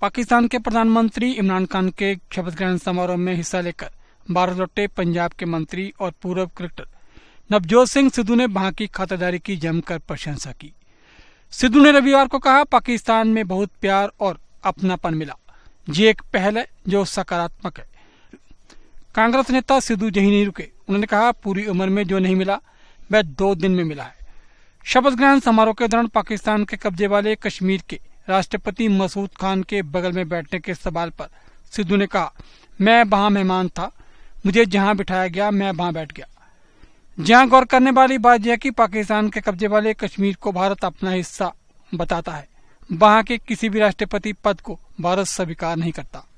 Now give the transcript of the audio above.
पाकिस्तान के प्रधानमंत्री इमरान खान के शपथ ग्रहण समारोह में हिस्सा लेकर भारत लौटे पंजाब के मंत्री और पूर्व क्रिकेटर नवजोत सिंह सिद्धू ने वहां की खातादारी की जमकर प्रशंसा की सिद्धू ने रविवार को कहा पाकिस्तान में बहुत प्यार और अपनापन मिला ये एक पहल है जो सकारात्मक है कांग्रेस नेता सिद्धू जही नहीं रुके उन्होंने कहा पूरी उम्र में जो नहीं मिला वह दो दिन में मिला है शपथ ग्रहण समारोह के दौरान पाकिस्तान के कब्जे वाले कश्मीर के राष्ट्रपति मसूद खान के बगल में बैठने के सवाल पर सिद्धू ने कहा मैं वहां मेहमान था मुझे जहां बिठाया गया मैं वहां बैठ गया जहां गौर करने वाली बात यह कि पाकिस्तान के कब्जे वाले कश्मीर को भारत अपना हिस्सा बताता है वहां के किसी भी राष्ट्रपति पद को भारत स्वीकार नहीं करता